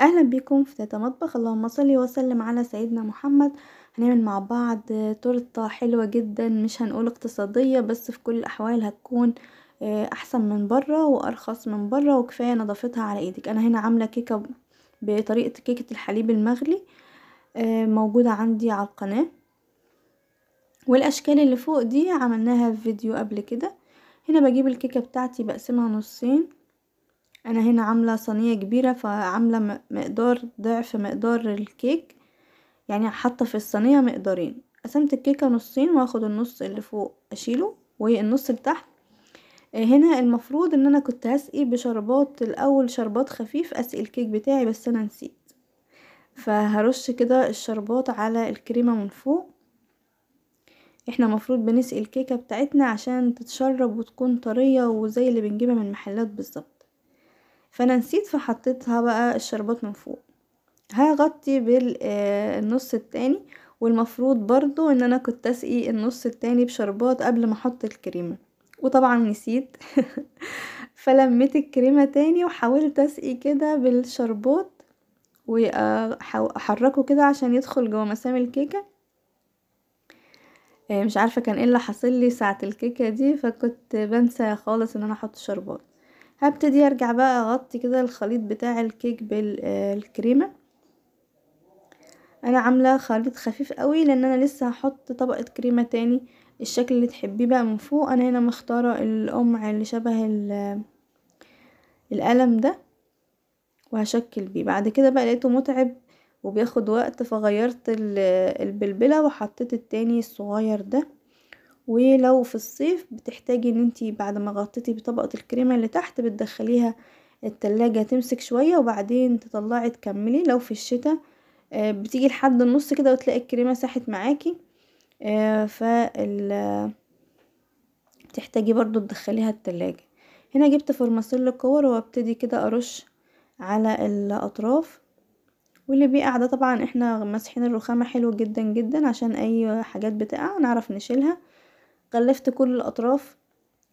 اهلا بيكم في تاتا مطبخ اللهم صل وسلم على سيدنا محمد هنعمل مع بعض تورته حلوه جدا مش هنقول اقتصاديه بس في كل الاحوال هتكون آه، احسن من بره وارخص من بره وكفايه نظافتها على ايدك انا هنا عامله كيكه بطريقه كيكه الحليب المغلي آه، موجوده عندي على القناه والاشكال اللي فوق دي عملناها في فيديو قبل كده هنا بجيب الكيكه بتاعتي بقسمها نصين انا هنا عاملة صينية كبيرة فعاملة مقدار ضعف مقدار الكيك يعني حاطة في الصينية مقدارين قسمت الكيكة نصين واخد النص اللي فوق اشيله والنص اللي تحت آه، هنا المفروض ان انا كنت هسقي بشربات الاول شربات خفيف اسقي الكيك بتاعي بس انا نسيت فهرش كده الشربات على الكريمة من فوق احنا مفروض بنسقي الكيكة بتاعتنا عشان تتشرب وتكون طرية وزي اللي بنجيبها من محلات بالظبط فانا نسيت فحطيتها بقى الشربات من فوق هغطي بالنص آه، التاني والمفروض برضو ان انا كنت اسقي النص التاني بشربات قبل ما احط الكريمة وطبعا نسيت فلميت الكريمة تاني وحاولت اسقي كده بالشربات واحركه كده عشان يدخل جوه مسام الكيكه آه، مش عارفه كان ايه اللي حصل لي ساعه الكيكه دي فكنت بنسى خالص ان انا احط شربات هبتدي ارجع بقى اغطي كده الخليط بتاع الكيك بالكريمة آه، انا عاملة خليط خفيف قوي لان انا لسه هحط طبقة كريمة تاني الشكل اللي تحبيه بقى من فوق انا هنا مختارة القمع اللي شبه القلم ده وهشكل بيه بعد كده بقى لقيته متعب وبياخد وقت فغيرت البلبلة وحطيت التاني الصغير ده ولو في الصيف بتحتاجي ان انتي بعد ما غطيتي بطبقة الكريمة اللي تحت بتدخليها التلاجة تمسك شوية وبعدين تطلعي تكملي لو في الشتا آه، بتيجي لحد النص كده وتلاقي الكريمة ساحت معاكي آه، ف تحتاجي برضو تدخليها التلاجة هنا جبت فرماسيل كور وابتدي كده ارش على الاطراف واللي بيقع ده طبعا احنا ماسحين الرخامة حلو جدا جدا عشان اي حاجات بتقع نعرف نشيلها غلفت كل الاطراف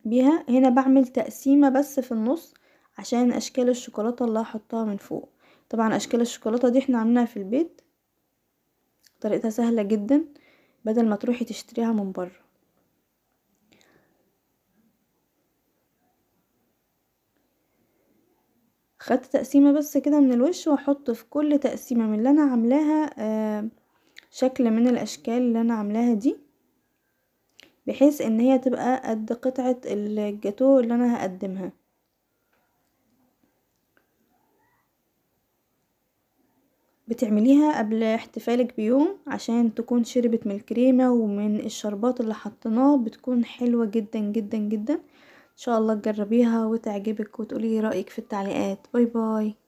بيها هنا بعمل تقسيمة بس في النص عشان اشكال الشوكولاتة اللي هحطها من فوق طبعا اشكال الشوكولاتة دي احنا عاملينها في البيت طريقتها سهلة جدا بدل ما تروحي تشتريها من بره خدت تقسيمة بس كده من الوش واحط في كل تقسيمة من اللي انا عاملاها آه، شكل من الاشكال اللي انا عاملاها دي بحيث ان هي تبقى قد قطعة الجاتوه اللي انا هقدمها بتعمليها قبل احتفالك بيوم عشان تكون شربت من الكريمة ومن الشربات اللي حطيناه بتكون حلوة جدا جدا جدا ان شاء الله تجربيها وتعجبك وتقولي رأيك في التعليقات باي باي